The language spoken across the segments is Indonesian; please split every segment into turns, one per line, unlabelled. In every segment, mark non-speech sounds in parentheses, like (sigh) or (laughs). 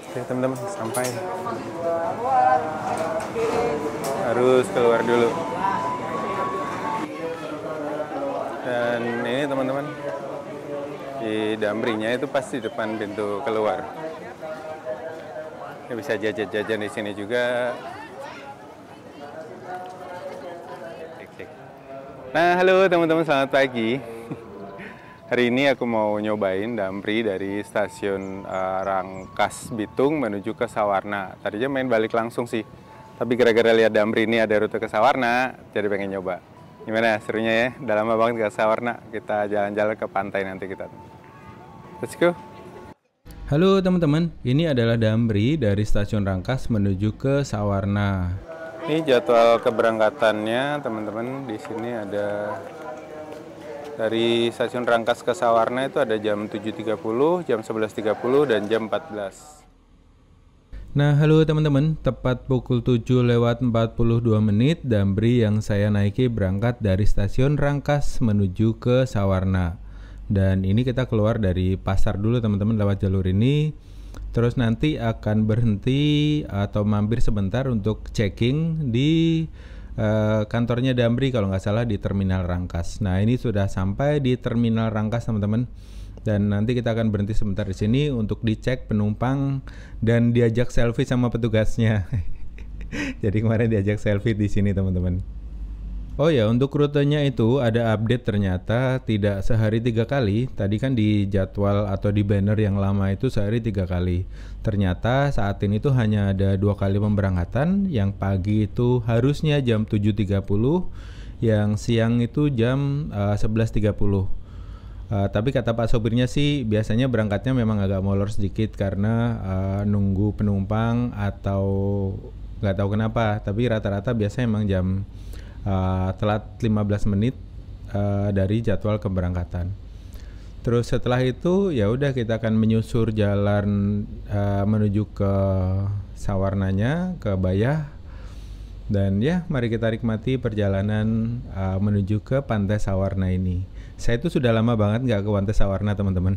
Oke teman-teman sampai harus keluar dulu dan ini teman-teman di damrinya itu pasti depan pintu keluar ini ya, bisa jajan-jajan di sini juga nah halo teman-teman selamat pagi Hari ini aku mau nyobain Damri dari stasiun uh, Rangkas Bitung menuju ke Sawarna. Tadinya main balik langsung sih, tapi gara-gara lihat Damri ini ada rute ke Sawarna, jadi pengen nyoba. Gimana serunya ya? Udah lama banget ke Sawarna, kita jalan-jalan ke pantai nanti kita. Let's go! Halo teman-teman, ini adalah Damri dari stasiun Rangkas menuju ke Sawarna. Ini jadwal keberangkatannya, teman-teman. Di sini ada dari stasiun Rangkas ke Sawarna itu ada jam 7.30, jam 11.30, dan jam 14. Nah, halo teman-teman, tepat pukul 7 lewat 42 menit, Damri yang saya naiki berangkat dari stasiun Rangkas menuju ke Sawarna. Dan ini kita keluar dari pasar dulu teman-teman lewat jalur ini. Terus nanti akan berhenti atau mampir sebentar untuk checking di Eh, kantornya Damri kalau nggak salah di Terminal Rangkas. Nah ini sudah sampai di Terminal Rangkas teman-teman dan nanti kita akan berhenti sebentar di sini untuk dicek penumpang dan diajak selfie sama petugasnya. (laughs) Jadi kemarin diajak selfie di sini teman-teman. Oh ya, untuk rutenya itu ada update ternyata tidak sehari tiga kali. Tadi kan di jadwal atau di banner yang lama itu sehari tiga kali. Ternyata saat ini itu hanya ada dua kali pemberangkatan. Yang pagi itu harusnya jam 7.30, yang siang itu jam uh, 11.30. Uh, tapi kata Pak sopirnya sih biasanya berangkatnya memang agak molor sedikit karena uh, nunggu penumpang atau nggak tahu kenapa. Tapi rata-rata biasanya emang jam Eh, telat 15 menit uh, dari jadwal keberangkatan. Terus setelah itu ya udah kita akan menyusur jalan uh, menuju ke Sawarnanya, ke Bayah. Dan ya, mari kita nikmati perjalanan uh, menuju ke Pantai Sawarna ini. Saya itu sudah lama banget nggak ke Pantai Sawarna, teman-teman.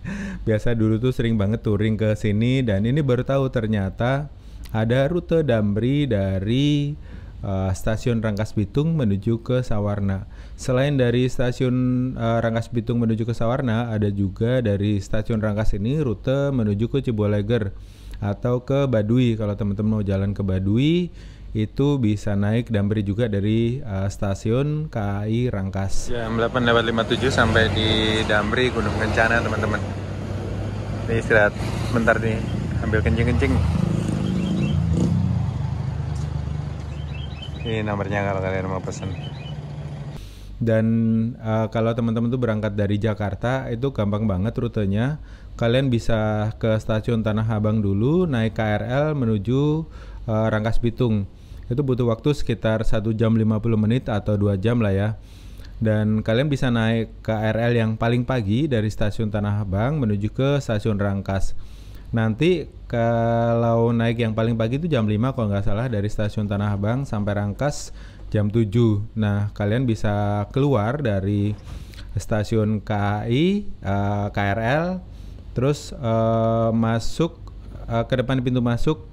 (laughs) Biasa dulu tuh sering banget touring ke sini dan ini baru tahu ternyata ada rute Damri dari uh, stasiun Rangkas Bitung menuju ke Sawarna. Selain dari stasiun uh, Rangkas Bitung menuju ke Sawarna, ada juga dari stasiun Rangkas ini rute menuju ke Ciboleger atau ke Badui. Kalau teman-teman mau jalan ke Badui, itu bisa naik Damri juga dari uh, stasiun KAI Rangkas. Jam 57 sampai di Damri Gunung Kencana teman-teman. Ini istirahat bentar nih, ambil kencing-kencing. ini nomornya kalau kalian mau pesen dan uh, kalau teman-teman tuh berangkat dari Jakarta itu gampang banget rutenya kalian bisa ke stasiun Tanah Abang dulu naik KRL menuju uh, Rangkas Bitung itu butuh waktu sekitar 1 jam 50 menit atau 2 jam lah ya dan kalian bisa naik KRL yang paling pagi dari stasiun Tanah Abang menuju ke stasiun Rangkas. Nanti kalau naik yang paling pagi itu jam 5 kalau nggak salah dari stasiun Tanah Abang sampai Rangkas jam 7. Nah, kalian bisa keluar dari stasiun KAI, uh, eh, KRL, terus uh, masuk uh, ke depan pintu masuk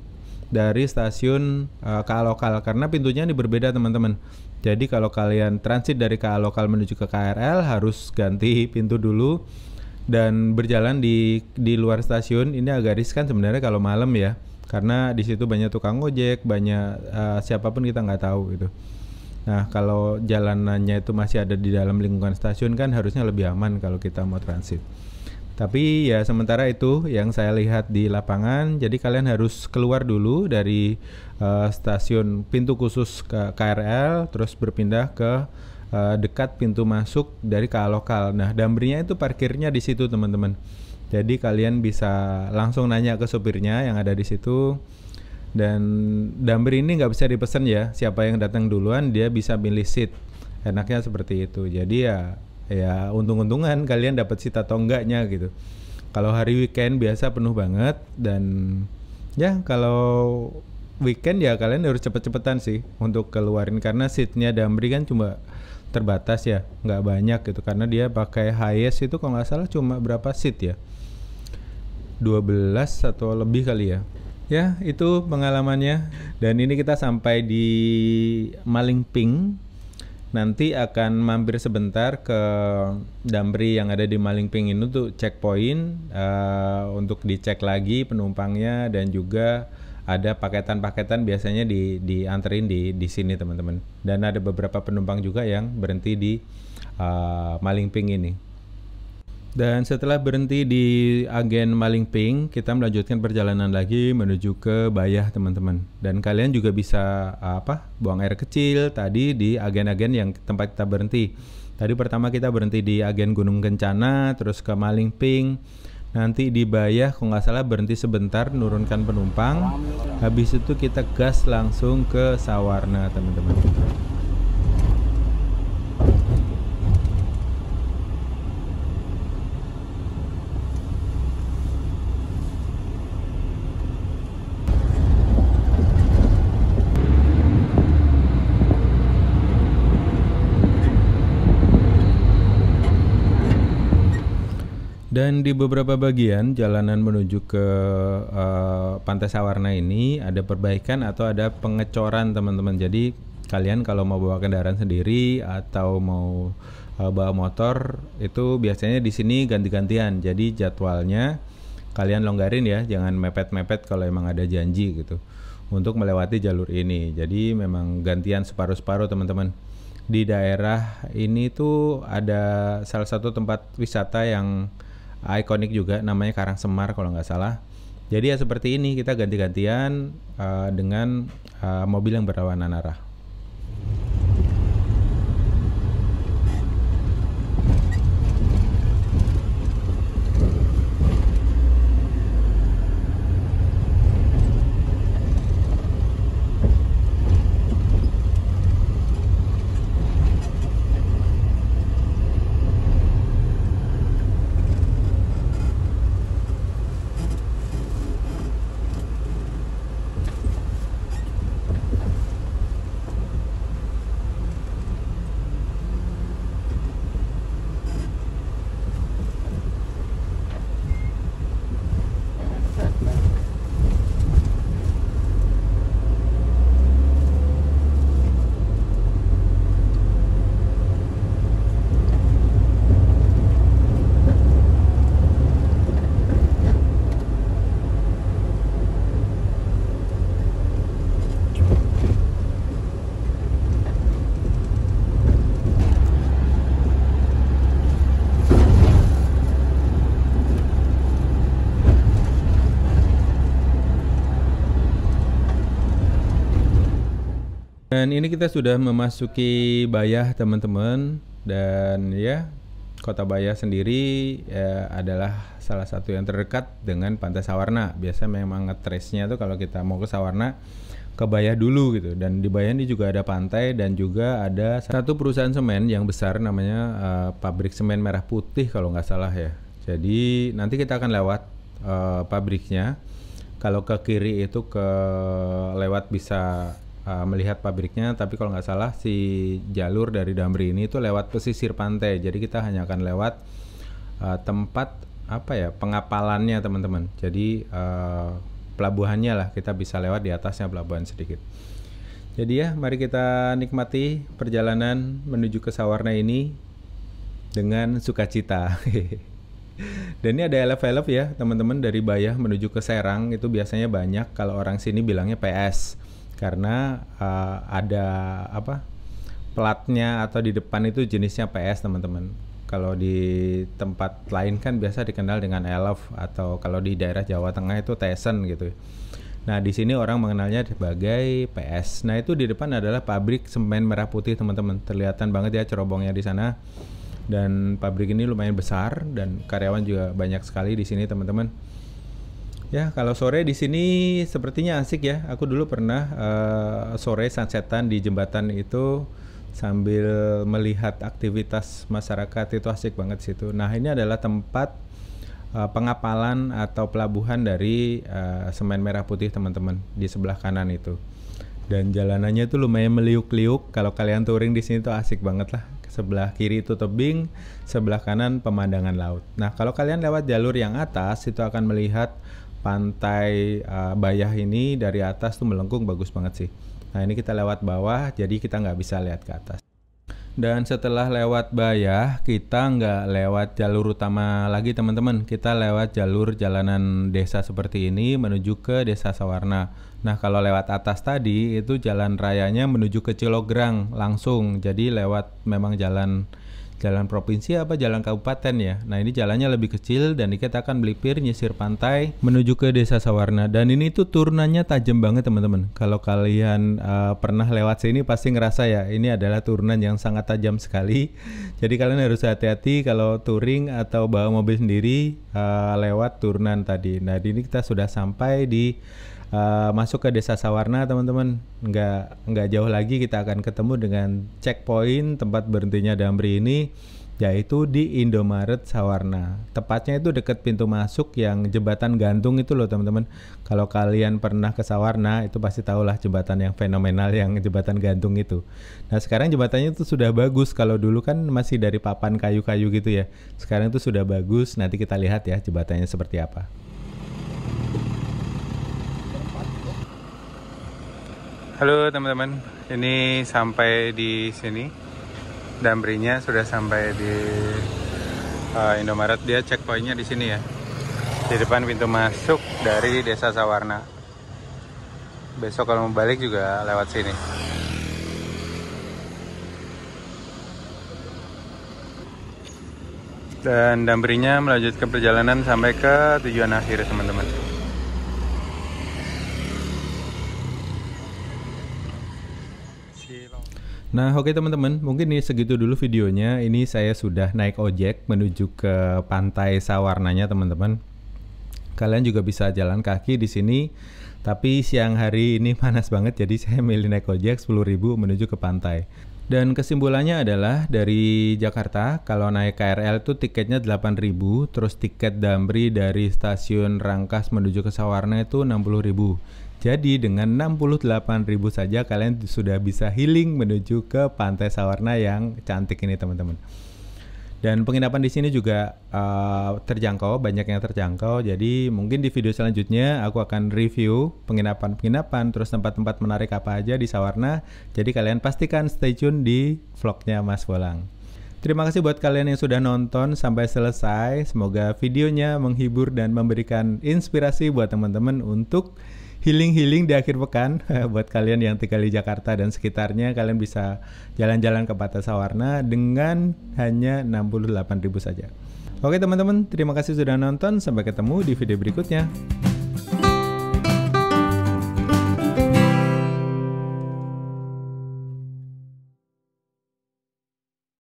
dari stasiun uh, KA lokal karena pintunya ini berbeda teman-teman. Jadi kalau kalian transit dari KA lokal menuju ke KRL harus ganti pintu dulu dan berjalan di di luar stasiun ini agak riskan sebenarnya kalau malam ya karena di situ banyak tukang ojek banyak uh, siapapun kita nggak tahu gitu nah kalau jalanannya itu masih ada di dalam lingkungan stasiun kan harusnya lebih aman kalau kita mau transit tapi ya sementara itu yang saya lihat di lapangan, jadi kalian harus keluar dulu dari uh, stasiun pintu khusus ke KRL, terus berpindah ke uh, dekat pintu masuk dari KA lokal. Nah, damrinya itu parkirnya di situ, teman-teman. Jadi kalian bisa langsung nanya ke supirnya yang ada di situ. Dan damri ini nggak bisa dipesan ya. Siapa yang datang duluan dia bisa pilih seat. Enaknya seperti itu. Jadi ya ya untung-untungan kalian dapat seat atau enggaknya gitu. Kalau hari weekend biasa penuh banget dan ya kalau weekend ya kalian harus cepet-cepetan sih untuk keluarin karena seatnya damri kan cuma terbatas ya nggak banyak gitu karena dia pakai highest itu kalau nggak salah cuma berapa seat ya 12 atau lebih kali ya ya itu pengalamannya dan ini kita sampai di Maling Ping nanti akan mampir sebentar ke Damri yang ada di Maling Malingping ini untuk checkpoint uh, untuk dicek lagi penumpangnya dan juga ada paketan-paketan biasanya di dianterin di di sini teman-teman dan ada beberapa penumpang juga yang berhenti di uh, eh, Ping ini dan setelah berhenti di agen Maling Ping, kita melanjutkan perjalanan lagi menuju ke Bayah teman-teman dan kalian juga bisa eh, apa buang air kecil tadi di agen-agen yang tempat kita berhenti tadi pertama kita berhenti di agen Gunung Kencana terus ke Maling Ping, nanti di Bayah kalau nggak salah berhenti sebentar nurunkan penumpang habis itu kita gas langsung ke Sawarna teman-teman Dan di beberapa bagian jalanan menuju ke uh, Pantai Sawarna ini ada perbaikan atau ada pengecoran teman-teman. Jadi kalian kalau mau bawa kendaraan sendiri atau mau uh, bawa motor itu biasanya di sini ganti-gantian. Jadi jadwalnya kalian longgarin ya, jangan mepet-mepet kalau emang ada janji gitu untuk melewati jalur ini. Jadi memang gantian separuh-separuh teman-teman di daerah ini tuh ada salah satu tempat wisata yang ikonik juga namanya Karang Semar kalau nggak salah. Jadi ya seperti ini kita ganti-gantian uh, dengan uh, mobil yang berlawanan arah. Dan ini kita sudah memasuki Bayah teman-teman dan ya Kota Bayah sendiri ya, adalah salah satu yang terdekat dengan Pantai Sawarna. Biasanya memang ngetresnya tuh kalau kita mau ke Sawarna ke Bayah dulu gitu. Dan di Bayah ini juga ada pantai dan juga ada satu perusahaan semen yang besar namanya uh, pabrik semen merah putih kalau nggak salah ya. Jadi nanti kita akan lewat uh, pabriknya. Kalau ke kiri itu ke lewat bisa uh, melihat pabriknya tapi kalau nggak salah si jalur dari Damri ini itu lewat pesisir pantai jadi kita hanya akan lewat uh, tempat apa ya pengapalannya teman-teman jadi uh, pelabuhannya lah kita bisa lewat di atasnya pelabuhan sedikit jadi ya mari kita nikmati perjalanan menuju ke Sawarna ini dengan sukacita (laughs) Dan ini ada elef-elef ya teman-teman dari Bayah menuju ke Serang itu biasanya banyak kalau orang sini bilangnya PS karena uh, ada apa platnya atau di depan itu jenisnya PS teman-teman. Kalau di tempat lain kan biasa dikenal dengan elf atau kalau di daerah Jawa Tengah itu Tesen gitu. Nah di sini orang mengenalnya sebagai PS. Nah itu di depan adalah pabrik semen merah putih teman-teman. Terlihatan banget ya cerobongnya di sana. Dan pabrik ini lumayan besar dan karyawan juga banyak sekali di sini teman-teman Ya, kalau sore di sini sepertinya asik ya. Aku dulu pernah uh, sore sunsetan di jembatan itu sambil melihat aktivitas masyarakat itu asik banget situ. Nah, ini adalah tempat uh, pengapalan atau pelabuhan dari uh, Semen Merah Putih, teman-teman, di sebelah kanan itu. Dan jalanannya itu lumayan meliuk-liuk. Kalau kalian touring di sini tuh asik banget lah sebelah kiri itu tebing, sebelah kanan pemandangan laut. Nah, kalau kalian lewat jalur yang atas itu akan melihat pantai uh, Bayah ini dari atas tuh melengkung bagus banget sih. Nah ini kita lewat bawah jadi kita nggak bisa lihat ke atas. Dan setelah lewat Bayah kita nggak lewat jalur utama lagi teman-teman. Kita lewat jalur jalanan desa seperti ini menuju ke desa Sawarna. Nah kalau lewat atas tadi itu jalan rayanya menuju ke Cilograng langsung. Jadi lewat memang jalan jalan provinsi apa jalan kabupaten ya. Nah ini jalannya lebih kecil dan kita akan melipir nyisir pantai menuju ke desa Sawarna. Dan ini tuh turunannya tajam banget teman-teman. Kalau kalian uh, pernah lewat sini pasti ngerasa ya ini adalah turunan yang sangat tajam sekali. Jadi kalian harus hati-hati kalau touring atau bawa mobil sendiri uh, lewat turunan tadi. Nah ini kita sudah sampai di uh, masuk ke Desa Sawarna teman-teman nggak nggak jauh lagi kita akan ketemu dengan checkpoint tempat berhentinya Damri ini yaitu di Indomaret Sawarna. Tepatnya itu dekat pintu masuk yang jembatan gantung itu loh teman-teman. Kalau kalian pernah ke Sawarna itu pasti tahulah jembatan yang fenomenal yang jembatan gantung itu. Nah sekarang jembatannya itu sudah bagus. Kalau dulu kan masih dari papan kayu-kayu gitu ya. Sekarang itu sudah bagus. Nanti kita lihat ya jembatannya seperti apa. Halo teman-teman, ini sampai di sini. Damrinya sudah sampai di uh, Indomaret. Dia checkpointnya di sini ya, di depan pintu masuk dari Desa Sawarna. Besok kalau mau balik juga lewat sini. Dan damrinya melanjutkan perjalanan sampai ke tujuan akhir teman-teman. Nah, oke okay, teman-teman, mungkin ini segitu dulu videonya. Ini saya sudah naik ojek menuju ke pantai Sawarnanya, teman-teman. Kalian juga bisa jalan kaki di sini, tapi siang hari ini (laughs) panas banget jadi saya milih naik ojek 10.000 menuju ke pantai. Dan kesimpulannya adalah dari Jakarta kalau naik KRL itu tiketnya 8.000, terus tiket Damri dari stasiun Rangkas menuju ke Sawarna itu 60.000. Jadi dengan ribu saja kalian sudah bisa healing menuju ke pantai Sawarna yang cantik ini teman-teman. Dan penginapan di sini juga uh, terjangkau, banyak yang terjangkau. Jadi mungkin di video selanjutnya aku akan review penginapan-penginapan, terus tempat-tempat menarik apa aja di Sawarna. Jadi kalian pastikan stay tune di vlognya Mas Bolang. Terima kasih buat kalian yang sudah nonton sampai selesai. Semoga videonya menghibur dan memberikan inspirasi buat teman-teman untuk healing-healing di akhir pekan (laughs) buat kalian yang tinggal di Jakarta dan sekitarnya kalian bisa jalan-jalan ke Pantai Sawarna dengan hanya 68.000 saja. Oke teman-teman, terima kasih sudah nonton. Sampai ketemu di video berikutnya.